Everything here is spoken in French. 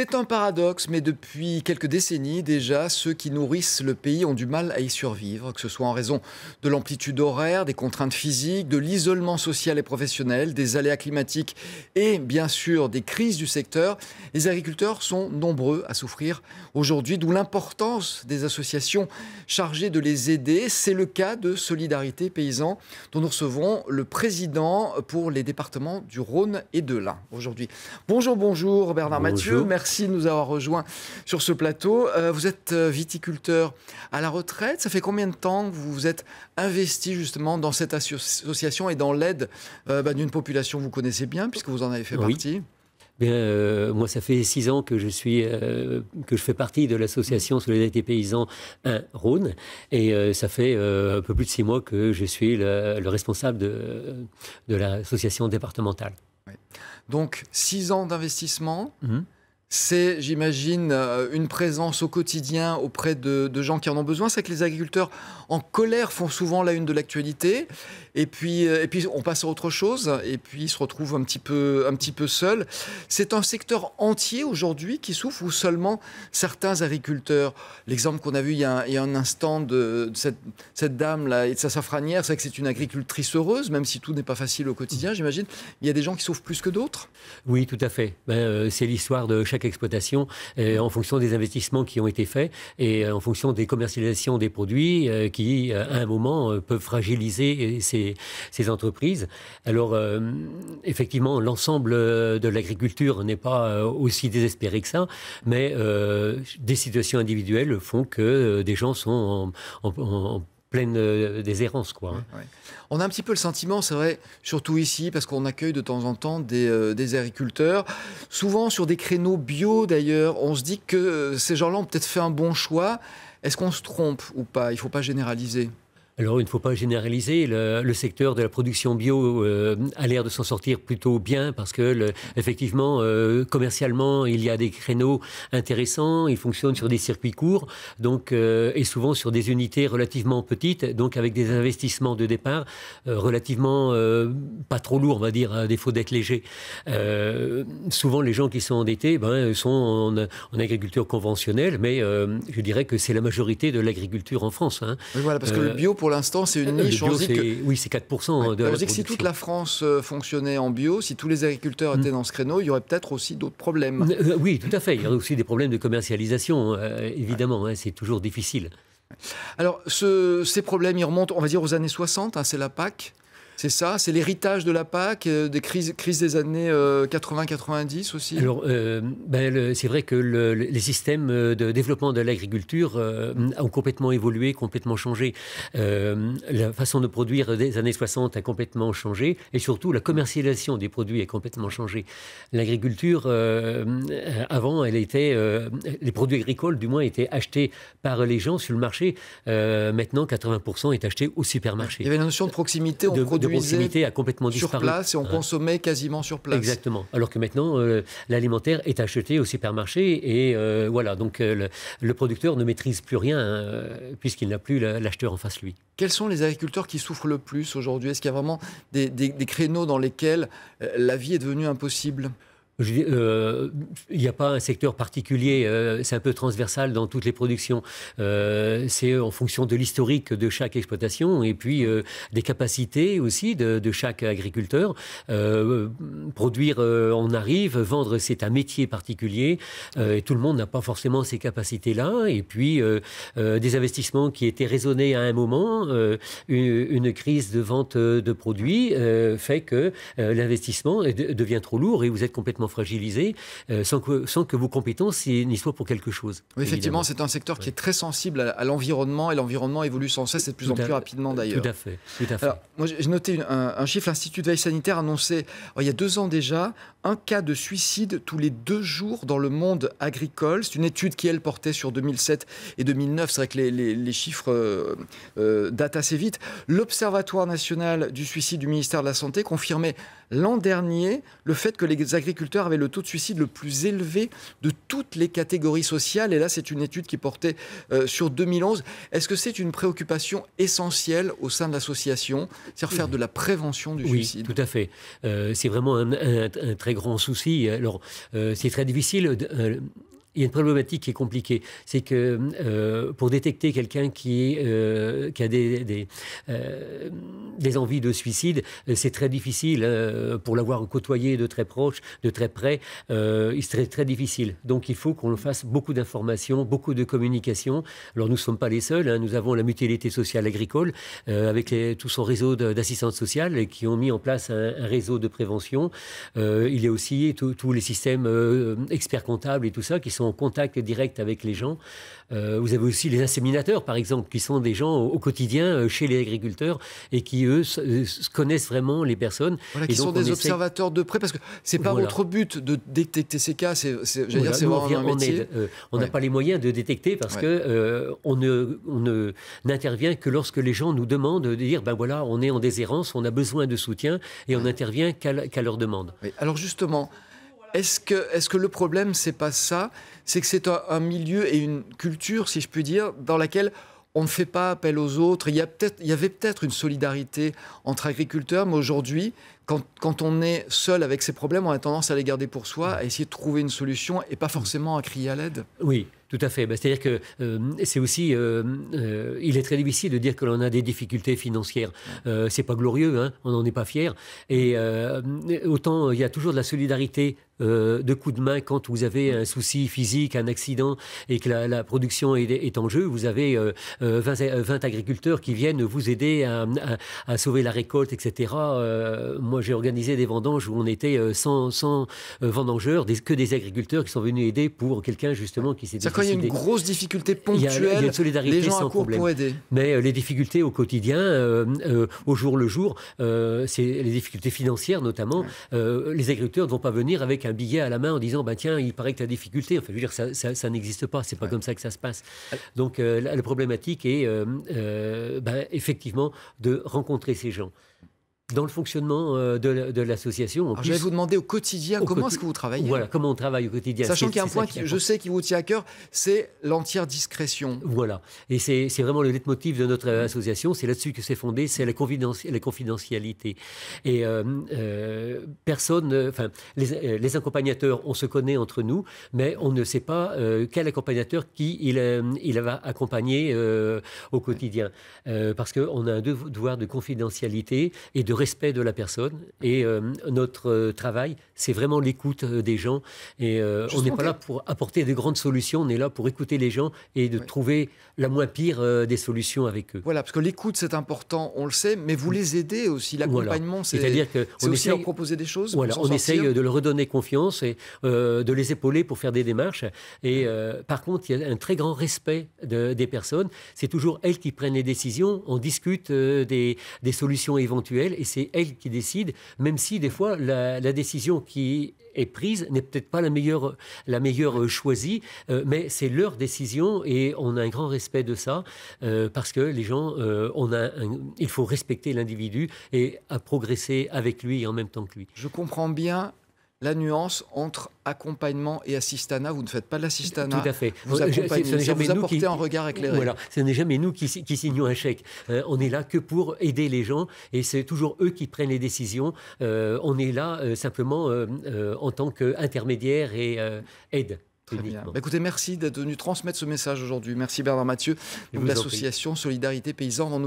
C'est un paradoxe, mais depuis quelques décennies déjà, ceux qui nourrissent le pays ont du mal à y survivre, que ce soit en raison de l'amplitude horaire, des contraintes physiques, de l'isolement social et professionnel, des aléas climatiques et bien sûr des crises du secteur. Les agriculteurs sont nombreux à souffrir aujourd'hui, d'où l'importance des associations chargées de les aider. C'est le cas de Solidarité Paysan, dont nous recevons le président pour les départements du Rhône et de l'Ain aujourd'hui. Bonjour, bonjour Bernard Mathieu. Merci Merci de nous avoir rejoints sur ce plateau. Euh, vous êtes euh, viticulteur à la retraite. Ça fait combien de temps que vous vous êtes investi justement dans cette association et dans l'aide euh, bah, d'une population que vous connaissez bien puisque vous en avez fait partie moi, ça fait six ans que je suis, que je fais partie de l'association Solidarité Paysan 1 Rhône, et ça fait un peu plus de six mois que je suis le, responsable de, de l'association départementale. Donc, six ans d'investissement. Mhm c'est, j'imagine, euh, une présence au quotidien auprès de, gens qui en ont besoin. C'est que les agriculteurs en colère font souvent la une de l'actualité. Et puis, euh, et puis, on passe à autre chose. Et puis, ils se retrouvent un petit peu, un petit peu seuls. C'est un secteur entier aujourd'hui qui souffre ou seulement certains agriculteurs. L'exemple qu'on a vu il y a un, instant de, cette, dame-là et de sa safranière, c'est que c'est une agricultrice heureuse, même si tout n'est pas facile au quotidien, j'imagine. Il y a des gens qui souffrent plus que d'autres. Oui, tout à fait. Ben, euh, c'est l'histoire de chaque exploitation euh, en fonction des investissements qui ont été faits et euh, en fonction des commercialisations des produits euh, qui, à un moment, peuvent fragiliser ces, entreprises. Alors, effectivement, l'ensemble de l'agriculture n'est pas aussi désespéré que ça, mais des situations individuelles font que des gens sont en pleine euh, des errances. Quoi, hein. On a un petit peu le sentiment, c'est vrai, surtout ici, parce qu'on accueille de temps en temps des, euh, agriculteurs, souvent sur des créneaux bio d'ailleurs, on se dit que euh, ces gens-là ont peut-être fait un bon choix. Est-ce qu'on se trompe ou pas Il ne faut pas généraliser. Alors, il ne faut pas généraliser. Le, secteur de la production bio euh, a l'air de s'en sortir plutôt bien parce que, effectivement, euh, commercialement, il y a des créneaux intéressants. Il fonctionnent sur des circuits courts, donc euh, et souvent sur des unités relativement petites, donc avec des investissements de départ relativement pas trop lourds, on va dire, à défaut d'être léger. souvent, les gens qui sont endettés ben, sont en, agriculture conventionnelle, mais je dirais que c'est la majorité de l'agriculture en France. Hein. voilà, parce que le bio pour pour l'instant, c'est une euh, niche. Oui, c'est 4% hein, de la que si toute la France euh, fonctionnait en bio, si tous les agriculteurs mm. étaient dans ce créneau, il y aurait peut-être aussi d'autres problèmes. Euh, oui, tout à fait. Il y aurait aussi des problèmes de commercialisation, évidemment. Hein, c'est toujours difficile. Alors, ces problèmes, ils remontent, on va dire, aux années 60. Hein, c'est la PAC. C'est ça, c'est l'héritage de la PAC, euh, des crises, des années 80-90 euh, aussi Alors, euh, ben, c'est vrai que les systèmes de développement de l'agriculture ont complètement évolué, complètement changé. la façon de produire des années 60 a complètement changé, et surtout la commercialisation des produits a complètement changé. L'agriculture, avant, elle était, les produits agricoles, du moins, étaient achetés par les gens sur le marché. maintenant, 80% est acheté au supermarché. Il y avait une notion de proximité, on produits. La proximité a complètement disparu. Sur place et on consommait quasiment sur place. Exactement. Alors que maintenant, euh, l'alimentaire est acheté au supermarché et euh, voilà, donc euh, le, producteur ne maîtrise plus rien hein, puisqu'il n'a plus l'acheteur en face lui. Quels sont les agriculteurs qui souffrent le plus aujourd'hui Est-ce qu'il y a vraiment des créneaux dans lesquels la vie est devenue impossible euh, il n'y a pas un secteur particulier, euh, c'est un peu transversal dans toutes les productions. Euh, c'est en fonction de l'historique de chaque exploitation et puis des capacités aussi de, de chaque agriculteur. produire, on arrive, vendre, c'est un métier particulier et tout le monde n'a pas forcément ces capacités-là. Et puis des investissements qui étaient raisonnés à un moment, une, une, crise de vente de produits fait que l'investissement devient trop lourd et vous êtes complètement fragiliser, fragilisé, euh, sans, que, sans que vos compétences n'y soient pour quelque chose. effectivement, c'est un secteur qui est très sensible à, l'environnement et l'environnement évolue sans cesse et de plus en plus rapidement euh, d'ailleurs. Tout à fait. Tout à fait. Alors, moi, j'ai noté un, chiffre. L'Institut de veille sanitaire annonçait euh, il y a deux ans déjà un cas de suicide tous les deux jours dans le monde agricole. C'est une étude qui, elle, portait sur 2007 et 2009. C'est vrai que les, les, chiffres datent assez vite. L'Observatoire national du suicide du ministère de la Santé confirmait l'an dernier le fait que les agriculteurs avaient le taux de suicide le plus élevé de toutes les catégories sociales. Et là, c'est une étude qui portait euh, sur 2011. Est-ce que c'est une préoccupation essentielle au sein de l'association C'est faire de la prévention du suicide. Oui, tout à fait. Euh, c'est vraiment un, très grand souci. Alors, euh, c'est très difficile il y a une problématique qui est compliquée. C'est que euh, pour détecter quelqu'un qui, euh, qui, a euh, des, envies de suicide, c'est très difficile. pour l'avoir côtoyé de très proche, de très près, il serait très difficile. Donc il faut qu'on fasse beaucoup d'informations, beaucoup de communication. Alors nous ne sommes pas les seuls. Hein. Nous avons la mutualité sociale agricole avec tout son réseau d'assistantes sociales qui ont mis en place un, un réseau de prévention. il y a aussi tous les systèmes experts comptables et tout ça qui sont en contact direct avec les gens. Euh, vous avez aussi les inséminateurs, par exemple, qui sont des gens au, quotidien euh, chez les agriculteurs et qui, eux, euh, connaissent vraiment les personnes. Voilà, qui sont des observateurs de près, parce que c'est pas notre votre but de détecter ces cas, c'est vraiment un métier. on n'a pas les moyens de détecter parce qu'on que on ne n'intervient que lorsque les gens nous demandent de dire, ben voilà, on est en déshérence, on a besoin de soutien et on n'intervient qu'à leur demande. Alors justement, est-ce que, est que, le problème, c'est pas ça C'est que c'est un, milieu et une culture, si je puis dire, dans laquelle on ne fait pas appel aux autres. Il y, avait peut-être une solidarité entre agriculteurs, mais aujourd'hui, quand, on est seul avec ces problèmes, on a tendance à les garder pour soi, à essayer de trouver une solution et pas forcément à crier à l'aide. Oui, tout à fait. Bah, c'est-à-dire que euh, c'est aussi, euh, euh, il est très difficile de dire que l'on a des difficultés financières. c'est pas glorieux, hein, on n'en est pas fier. Et autant il y a toujours de la solidarité euh, de coups de main quand vous avez un souci physique, un accident et que la, production est, en jeu. Vous avez 20, euh, euh, agriculteurs qui viennent vous aider à, sauver la récolte, etc. moi, j'ai organisé des vendanges où on était sans, vendangeurs, que des agriculteurs qui sont venus aider pour quelqu'un justement qui s'est quand il y a une grosse difficulté ponctuelle, il y a, une solidarité sans à pour aider. Mais les difficultés au quotidien, au jour le jour, c'est les difficultés financières notamment. les agriculteurs ne vont pas venir avec un billet à la main en disant bah, Tiens, il paraît que tu as difficulté. fait je veux dire, ça, n'existe pas. C'est pas comme ça que ça se passe. Donc, euh, la, problématique est euh, euh, bah, effectivement de rencontrer ces gens dans le fonctionnement euh, de, l'association. Je vais vous demander au quotidien comment est-ce que vous travaillez. Voilà, comment on travaille au quotidien. Sachant qu'il y a un point, qui, je sais, qui vous tient à cœur, c'est l'entière discrétion. Voilà, et c'est vraiment le leitmotiv de notre euh, association, c'est là-dessus que c'est fondé, c'est la, la, confidentialité. Et euh, personne, enfin, les, accompagnateurs, on se connaît entre nous, mais on ne sait pas quel accompagnateur qui il, il va accompagner au quotidien. parce qu'on a un devoir de confidentialité et de respect de la personne. Et euh, notre euh, travail, c'est vraiment l'écoute euh, des gens. Et on n'est pas là pour apporter des grandes solutions, on est là pour écouter les gens et de trouver la moins pire des solutions avec eux. Voilà, parce que l'écoute, c'est important, on le sait, mais vous les aidez aussi. L'accompagnement, c'est c'est-à-dire que aussi essaye, proposer des choses. Voilà, on essaye de leur redonner confiance et de les épauler pour faire des démarches. Et par contre, il y a un très grand respect des personnes. C'est toujours elles qui prennent les décisions. On discute des, des solutions éventuelles et c'est elle qui décide, même si des fois la, décision qui est prise n'est peut-être pas la meilleure, la meilleure euh, choisie, euh, mais c'est leur décision et on a un grand respect de ça euh, parce que les gens, on a il faut respecter l'individu et à progresser avec lui en même temps que lui. Je comprends bien la nuance entre accompagnement et assistana. Vous ne faites pas l'assistana. Tout à fait. Vous accompagnez, ce un regard éclairé. ce n'est jamais nous qui, qui, signons un chèque. Euh, on est là que pour aider les gens et c'est toujours eux qui prennent les décisions. Euh, on est là euh, simplement en tant qu'intermédiaire et aide. Bah, écoutez, merci d'être venu transmettre ce message aujourd'hui. Merci Bernard Mathieu, de l'association Solidarité Paysanne.